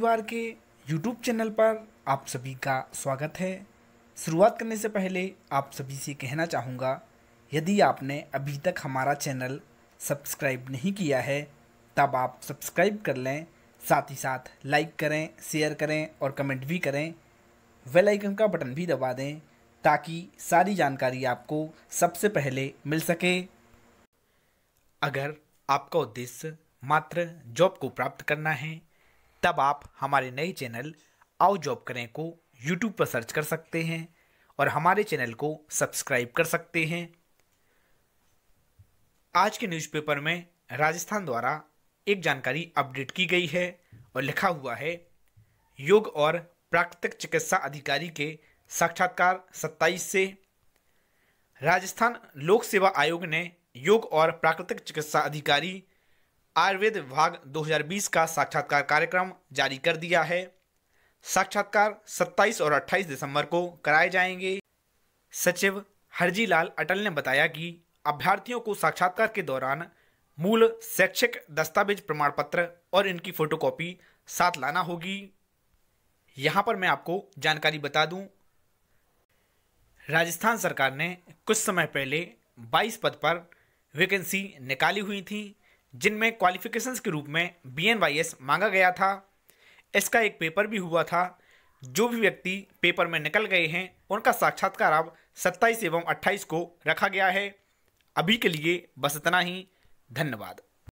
परिवार के YouTube channel पर आप सभी का स्वागत है शुरुआत करने से पहले आप सभी से कहना चाहूँगा यदि आपने अभी तक हमारा चैनल सब्सक्राइब नहीं किया है तब आप सब्सक्राइब कर लें साथ ही साथ लाइक करें शेयर करें और कमेंट भी करें वेल आइकन का बटन भी दबा दें ताकि सारी जानकारी आपको सबसे पहले मिल सके अगर आपका उद्देश्य मात्र जॉब को प्राप्त करना है तब आप हमारे नए चैनल आओ जॉब करें को यूट्यूब पर सर्च कर सकते हैं और हमारे चैनल को सब्सक्राइब कर सकते हैं आज के न्यूज़पेपर में राजस्थान द्वारा एक जानकारी अपडेट की गई है और लिखा हुआ है योग और प्राकृतिक चिकित्सा अधिकारी के साक्षात्कार 27 से राजस्थान लोक सेवा आयोग ने योग और प्राकृतिक चिकित्सा अधिकारी आयुर्वेद विभाग 2020 का साक्षात्कार कार्यक्रम जारी कर दिया है साक्षात्कार 27 और 28 दिसंबर को कराए जाएंगे सचिव हरजी लाल अटल ने बताया कि अभ्यर्थियों को साक्षात्कार के दौरान मूल शैक्षिक दस्तावेज प्रमाण पत्र और इनकी फोटोकॉपी साथ लाना होगी यहाँ पर मैं आपको जानकारी बता दूँ राजस्थान सरकार ने कुछ समय पहले 22 पद पर वैकेंसी निकाली हुई थी जिनमें क्वालिफिकेशंस के रूप में बी मांगा गया था इसका एक पेपर भी हुआ था जो भी व्यक्ति पेपर में निकल गए हैं उनका साक्षात्कार अब 27 एवं 28 को रखा गया है अभी के लिए बस इतना ही धन्यवाद